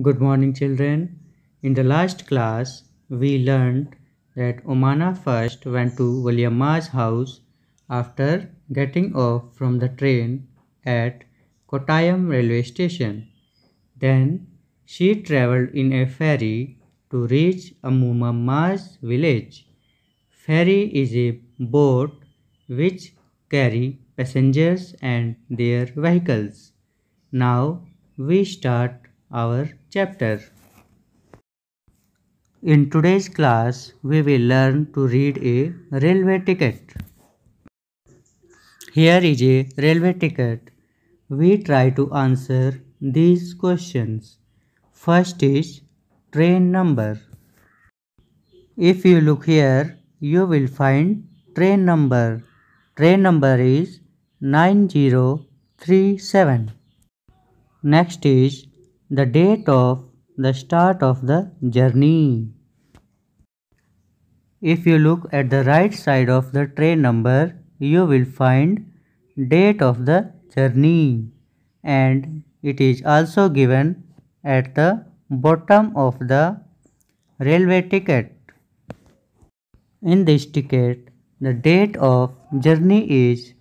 Good morning children. In the last class, we learned that Omana first went to Ma's house after getting off from the train at Kottayam railway station. Then she travelled in a ferry to reach Ma's village. Ferry is a boat which carry passengers and their vehicles. Now we start our chapter. In today's class, we will learn to read a railway ticket. Here is a railway ticket. We try to answer these questions. First is train number. If you look here, you will find train number. Train number is 9037. Next is the date of the start of the journey. If you look at the right side of the train number, you will find date of the journey and it is also given at the bottom of the railway ticket. In this ticket, the date of journey is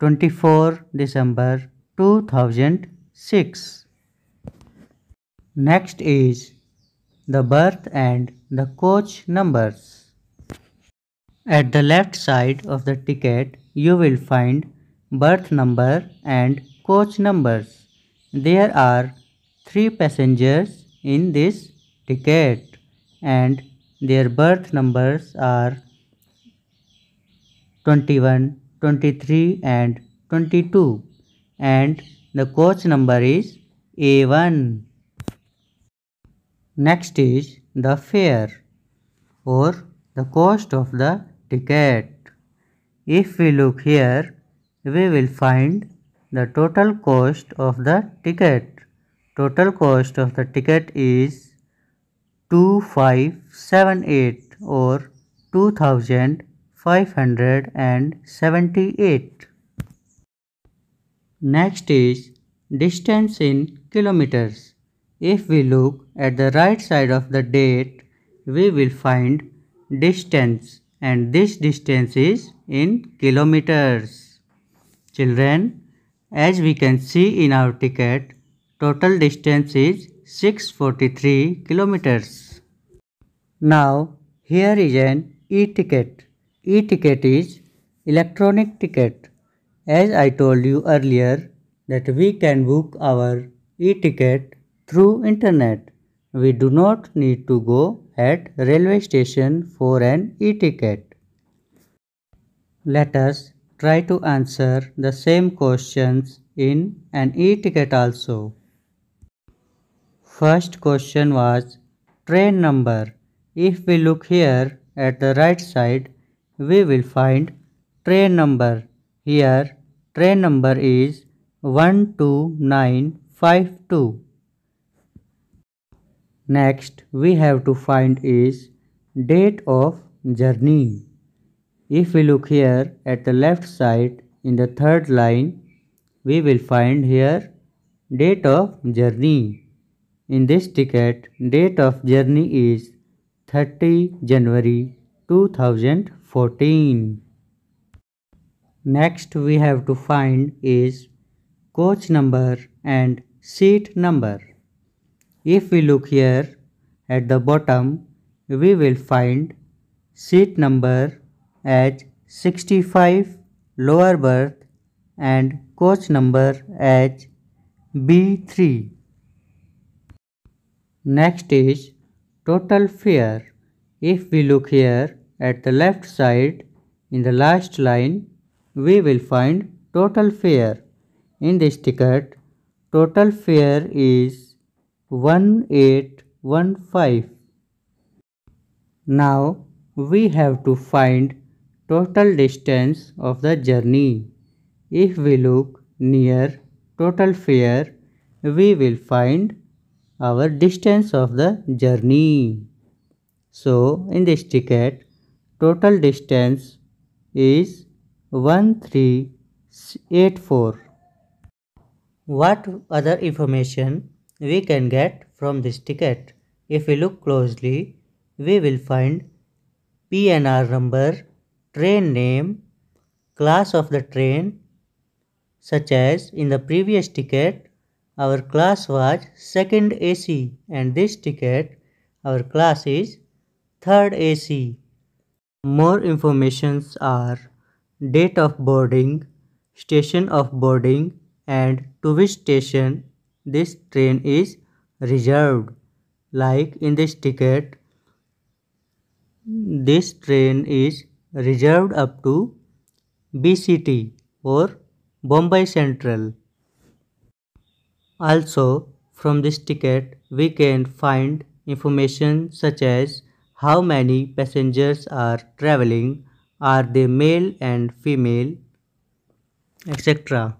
24 December 2006. Next is the berth and the coach numbers. At the left side of the ticket you will find berth number and coach numbers. There are 3 passengers in this ticket and their berth numbers are 21, 23 and 22 and the coach number is A1. Next is the fare or the cost of the ticket. If we look here, we will find the total cost of the ticket. Total cost of the ticket is 2578 or 2578. Next is distance in kilometers. If we look at the right side of the date, we will find distance and this distance is in kilometers. Children, as we can see in our ticket, total distance is 643 kilometers. Now, here is an e-ticket. E-ticket is electronic ticket. As I told you earlier that we can book our e-ticket through internet. We do not need to go at railway station for an e-ticket. Let us try to answer the same questions in an e-ticket also. First question was train number. If we look here at the right side, we will find train number. Here train number is 12952. Next we have to find is date of journey. If we look here at the left side in the third line we will find here date of journey. In this ticket date of journey is 30 January 2014. Next we have to find is coach number and seat number. If we look here at the bottom, we will find seat number as 65 lower berth and coach number as B3. Next is total fare. If we look here at the left side in the last line, we will find total fare. In this ticket, total fare is 1815. Now we have to find total distance of the journey. If we look near total fare, we will find our distance of the journey. So in this ticket, total distance is 1384. What other information we can get from this ticket. If we look closely, we will find PNR number, train name, class of the train, such as in the previous ticket, our class was 2nd AC and this ticket, our class is 3rd AC. More informations are date of boarding, station of boarding and to which station this train is reserved like in this ticket this train is reserved up to BCT or Bombay Central. Also from this ticket we can find information such as how many passengers are traveling, are they male and female, etc.